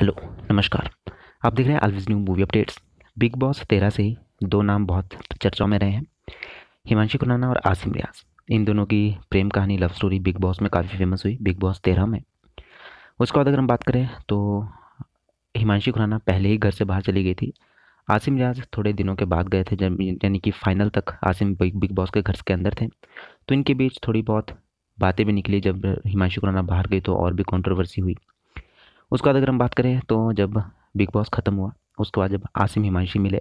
hello नमस्कार आप देख रहे हैं always new movie updates Bigg Boss तेरह से ही दो नाम बहुत चर्चा में रहे हैं हिमांशी खुराना और आसिम रियाज इन दोनों की प्रेम कहानी लव स्टोरी बिग बॉस में काफ़ी फेमस हुई बिग बॉस तेरह में उसके बाद अगर हम बात करें तो हिमांशी खुराना पहले ही घर से बाहर चली गई थी आसिम रियाज थोड़े दिनों के बाद गए थे जब यानी कि फाइनल तक आसिम बिग बॉस के घर के अंदर थे तो इनके बीच थोड़ी बहुत बातें भी निकली जब हिमांशु खुराना बाहर गई तो और भी कंट्रोवर्सी हुई उसके बाद अगर हम बात करें तो जब बिग बॉस ख़त्म हुआ उसके बाद जब आसिम हिमांशी मिले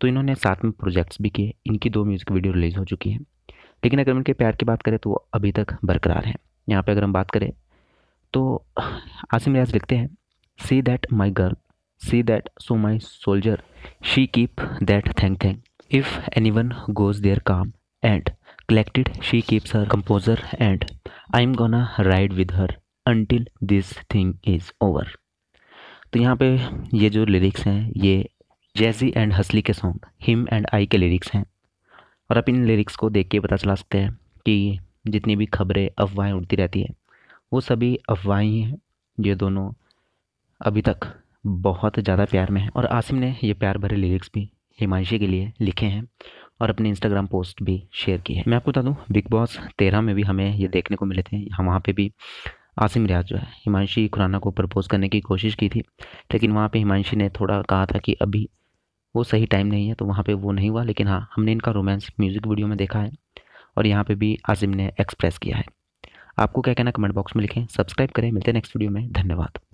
तो इन्होंने साथ में प्रोजेक्ट्स भी किए इनकी दो म्यूज़िक वीडियो रिलीज़ हो चुकी है लेकिन अगर उनके प्यार की बात करें तो वो अभी तक बरकरार है यहाँ पर अगर हम बात करें तो आसिम रियाज लिखते हैं see that my girl see that so my soldier she keep that thank thank if anyone goes there calm and collected she keeps her composer and I am gonna ride with her until this thing is over तो यहाँ पे ये जो lyrics हैं ये jazzy and हसली के song him and I के लिरिक्स हैं और आप इन लिरिक्स को देख के पता चला सकते हैं कि जितनी भी खबरें अफवाहें उड़ती रहती हैं वो सभी अफवाहें ही हैं ये दोनों अभी तक बहुत ज़्यादा प्यार में हैं और आसिम ने ये प्यार भरे लिरिक्स भी हिमांशी के लिए लिखे हैं और अपने इंस्टाग्राम पोस्ट भी शेयर की है मैं आपको बता दूँ बिग बॉस तेरह में भी हमें ये देखने को मिले थे हम वहाँ पे भी आसिम रियाज जो है हिमांशी खुराना को प्रपोज़ करने की कोशिश की थी लेकिन वहाँ पे हिमांशी ने थोड़ा कहा था कि अभी वो सही टाइम नहीं है तो वहाँ पे वो नहीं हुआ लेकिन हाँ हमने इनका रोमांस म्यूज़िक वीडियो में देखा है और यहाँ पे भी आसिम ने एक्सप्रेस किया है आपको क्या कहना कमेंट बॉक्स में लिखें सब्सक्राइब करें मिलते हैं नेक्स्ट वीडियो में धन्यवाद